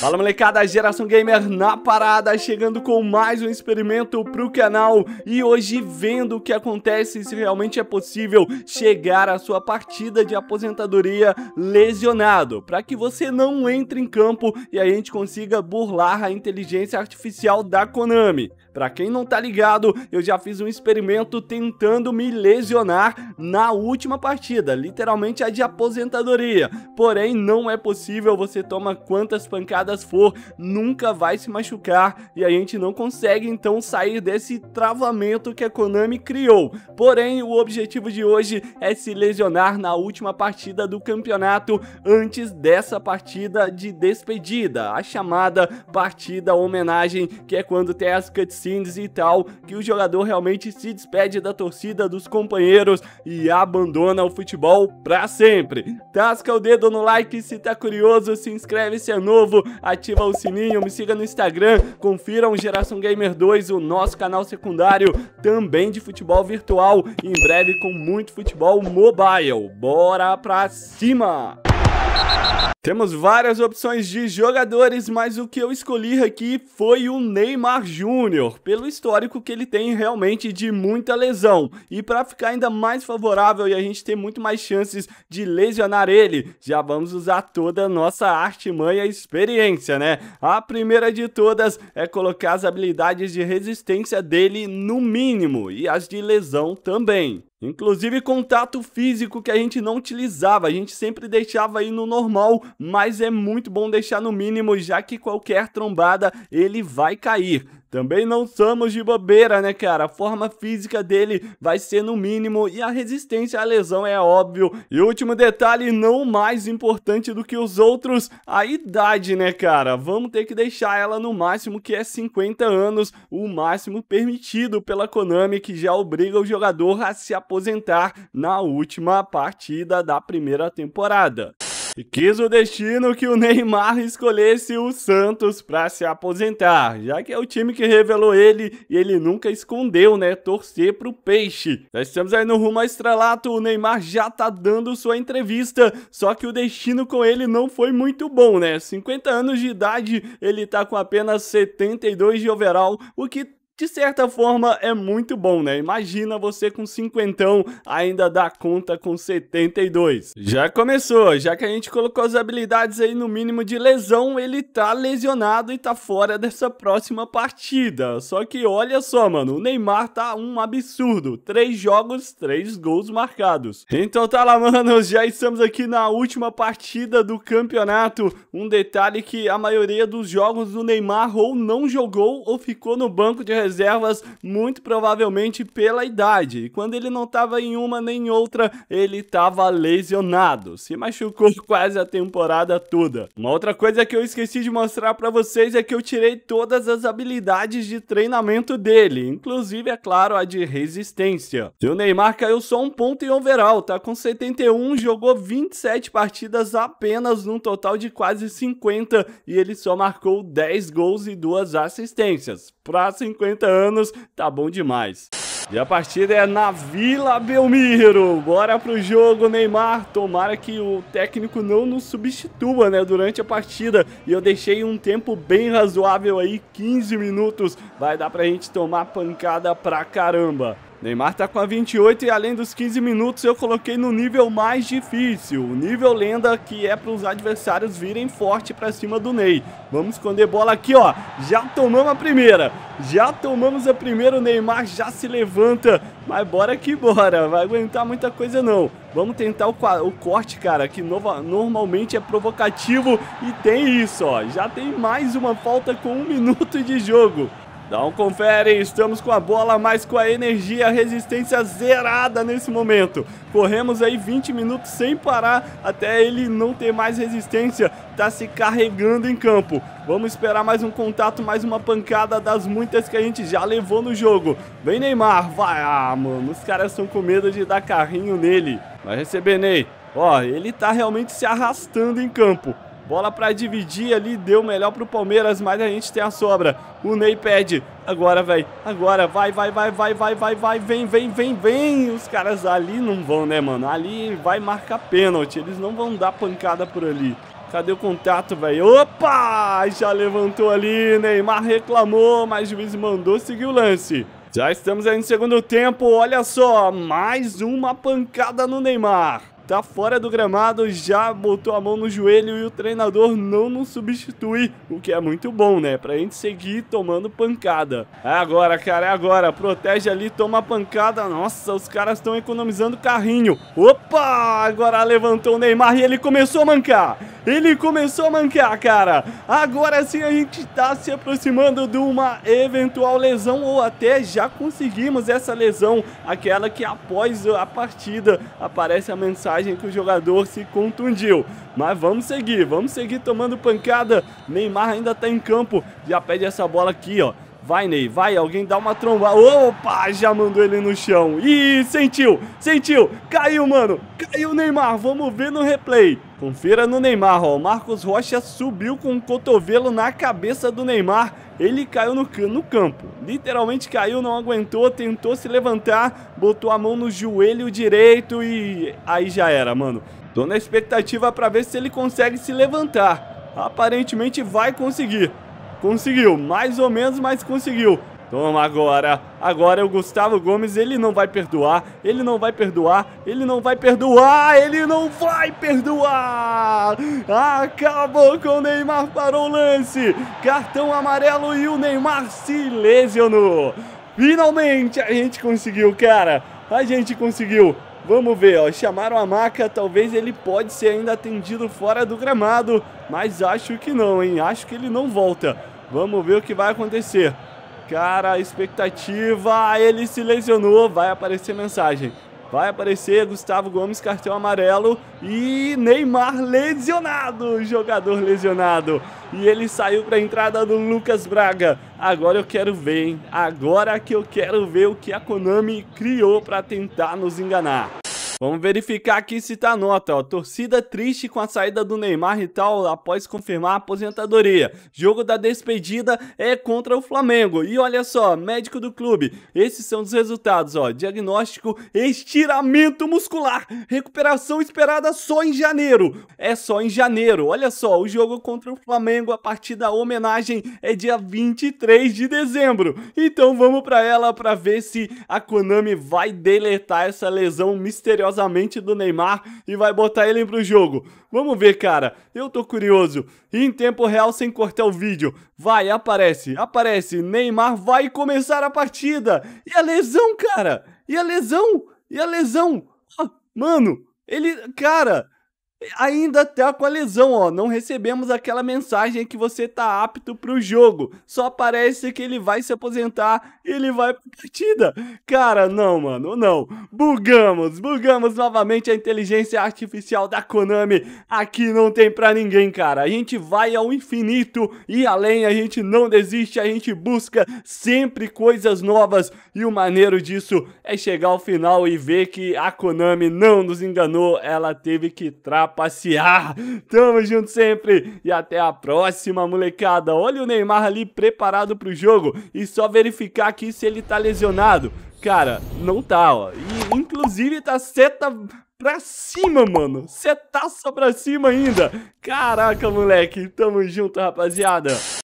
Fala molecada, Geração Gamer na parada, chegando com mais um experimento pro canal e hoje vendo o que acontece se realmente é possível chegar à sua partida de aposentadoria lesionado, para que você não entre em campo e a gente consiga burlar a inteligência artificial da Konami. Pra quem não tá ligado, eu já fiz um experimento tentando me lesionar na última partida, literalmente a de aposentadoria. Porém, não é possível, você toma quantas pancadas rodadas for, nunca vai se machucar e a gente não consegue então sair desse travamento que a Konami criou. Porém, o objetivo de hoje é se lesionar na última partida do campeonato antes dessa partida de despedida, a chamada partida homenagem, que é quando tem as cutscenes e tal, que o jogador realmente se despede da torcida dos companheiros e abandona o futebol pra sempre. Tasca o dedo no like se tá curioso, se inscreve se é novo, ativa o sininho, me siga no Instagram, confiram Geração Gamer 2, o nosso canal secundário também de futebol virtual, em breve com muito futebol mobile. Bora pra cima! Temos várias opções de jogadores, mas o que eu escolhi aqui foi o Neymar Júnior, pelo histórico que ele tem realmente de muita lesão. E para ficar ainda mais favorável e a gente ter muito mais chances de lesionar ele, já vamos usar toda a nossa arte e experiência, né? A primeira de todas é colocar as habilidades de resistência dele no mínimo e as de lesão também. Inclusive contato físico que a gente não utilizava, a gente sempre deixava aí no normal mas é muito bom deixar no mínimo, já que qualquer trombada ele vai cair. Também não somos de bobeira, né, cara? A forma física dele vai ser no mínimo e a resistência à lesão é óbvio. E último detalhe, não mais importante do que os outros, a idade, né, cara? Vamos ter que deixar ela no máximo que é 50 anos, o máximo permitido pela Konami, que já obriga o jogador a se aposentar na última partida da primeira temporada quis o destino que o Neymar escolhesse o Santos para se aposentar, já que é o time que revelou ele e ele nunca escondeu, né, torcer pro peixe. Nós estamos aí no rumo ao estrelato, o Neymar já tá dando sua entrevista, só que o destino com ele não foi muito bom, né? 50 anos de idade, ele tá com apenas 72 de overall, o que de certa forma é muito bom, né? Imagina você com cinquentão ainda dá conta com 72. Já começou, já que a gente colocou as habilidades aí no mínimo de lesão, ele tá lesionado e tá fora dessa próxima partida. Só que olha só, mano, o Neymar tá um absurdo. Três jogos, três gols marcados. Então tá lá, mano, já estamos aqui na última partida do campeonato. Um detalhe que a maioria dos jogos do Neymar ou não jogou ou ficou no banco de reservas, muito provavelmente pela idade. E quando ele não estava em uma nem em outra, ele estava lesionado. Se machucou quase a temporada toda. Uma outra coisa que eu esqueci de mostrar para vocês é que eu tirei todas as habilidades de treinamento dele, inclusive, é claro, a de resistência. Seu Neymar caiu só um ponto em overall, tá com 71, jogou 27 partidas apenas, num total de quase 50, e ele só marcou 10 gols e duas assistências. Para 50 50 anos, tá bom demais. E a partida é na Vila Belmiro. Bora pro jogo, Neymar. Tomara que o técnico não nos substitua, né, durante a partida. E eu deixei um tempo bem razoável aí, 15 minutos. Vai dar pra gente tomar pancada pra caramba. Neymar tá com a 28 e além dos 15 minutos eu coloquei no nível mais difícil, o nível lenda que é para os adversários virem forte para cima do Ney. Vamos esconder bola aqui, ó. Já tomamos a primeira. Já tomamos a primeira, o Neymar já se levanta, mas bora que bora. Vai aguentar muita coisa não. Vamos tentar o, o corte, cara, que normalmente é provocativo e tem isso, ó. Já tem mais uma falta com um minuto de jogo. Dá um confere, estamos com a bola, mas com a energia, a resistência zerada nesse momento. Corremos aí 20 minutos sem parar, até ele não ter mais resistência, tá se carregando em campo. Vamos esperar mais um contato, mais uma pancada das muitas que a gente já levou no jogo. Vem Neymar, vai, ah mano, os caras estão com medo de dar carrinho nele. Vai receber Ney, ó, ele tá realmente se arrastando em campo. Bola para dividir ali, deu melhor pro Palmeiras, mas a gente tem a sobra. O Ney pede. Agora, velho. Agora, vai, vai, vai, vai, vai, vai, vai. Vem, vem, vem, vem. Os caras ali não vão, né, mano? Ali vai marcar pênalti. Eles não vão dar pancada por ali. Cadê o contato, velho? Opa! Já levantou ali. Neymar reclamou, mas o juiz mandou seguir o lance. Já estamos aí no segundo tempo. Olha só, mais uma pancada no Neymar tá fora do gramado, já botou a mão no joelho e o treinador não nos substitui, o que é muito bom, né? Pra gente seguir tomando pancada. É agora, cara, é agora. Protege ali, toma pancada. Nossa, os caras estão economizando carrinho. Opa! Agora levantou o Neymar e ele começou a mancar. Ele começou a mancar, cara. Agora sim a gente tá se aproximando de uma eventual lesão ou até já conseguimos essa lesão, aquela que após a partida aparece a mensagem que o jogador se contundiu. Mas vamos seguir, vamos seguir tomando pancada. Neymar ainda tá em campo, já pede essa bola aqui, ó. Vai, Ney, vai, alguém dá uma tromba. Opa, já mandou ele no chão. Ih, sentiu, sentiu, caiu, mano. Caiu o Neymar, vamos ver no replay. Confira no Neymar, ó. Marcos Rocha subiu com o um cotovelo na cabeça do Neymar. Ele caiu no, no campo. Literalmente caiu, não aguentou, tentou se levantar, botou a mão no joelho direito e aí já era, mano. Tô na expectativa para ver se ele consegue se levantar. Aparentemente vai conseguir. Conseguiu, mais ou menos, mas conseguiu. Toma agora. Agora é o Gustavo Gomes. Ele não vai perdoar. Ele não vai perdoar. Ele não vai perdoar. Ele não vai perdoar. Acabou com o Neymar para o lance. Cartão amarelo e o Neymar se lesionou. Finalmente a gente conseguiu, cara. A gente conseguiu. Vamos ver, ó, chamaram a maca, talvez ele pode ser ainda atendido fora do gramado, mas acho que não, hein? Acho que ele não volta. Vamos ver o que vai acontecer. Cara, expectativa, ele se lesionou, vai aparecer mensagem. Vai aparecer Gustavo Gomes, cartão amarelo e Neymar lesionado, jogador lesionado. E ele saiu para a entrada do Lucas Braga. Agora eu quero ver, hein? Agora que eu quero ver o que a Konami criou para tentar nos enganar. Vamos verificar aqui se tá nota, ó. Torcida triste com a saída do Neymar e tal, após confirmar a aposentadoria. Jogo da despedida é contra o Flamengo. E olha só, médico do clube. Esses são os resultados, ó. Diagnóstico estiramento muscular. Recuperação esperada só em janeiro. É só em janeiro. Olha só, o jogo contra o Flamengo a partir da homenagem é dia 23 de dezembro. Então vamos para ela para ver se a Konami vai deletar essa lesão misteriosa misteriosamente do Neymar e vai botar ele pro jogo. Vamos ver, cara. Eu tô curioso. E em tempo real, sem cortar o vídeo. Vai, aparece, aparece. Neymar vai começar a partida. E a lesão, cara? E a lesão? E a lesão? Ah, mano, ele. Cara. Ainda até com a lesão, ó. Não recebemos aquela mensagem que você tá apto pro jogo. Só parece que ele vai se aposentar e ele vai pra partida. Cara, não, mano, não. Bugamos, bugamos novamente a inteligência artificial da Konami. Aqui não tem pra ninguém, cara. A gente vai ao infinito e além, a gente não desiste, a gente busca sempre coisas novas. E o maneiro disso é chegar ao final e ver que a Konami não nos enganou. Ela teve que trabalhar passear. Tamo junto sempre e até a próxima, molecada. Olha o Neymar ali preparado pro jogo e só verificar aqui se ele tá lesionado. Cara, não tá, ó. E, inclusive, tá seta pra cima, mano. Setaça pra cima ainda. Caraca, moleque. Tamo junto, rapaziada.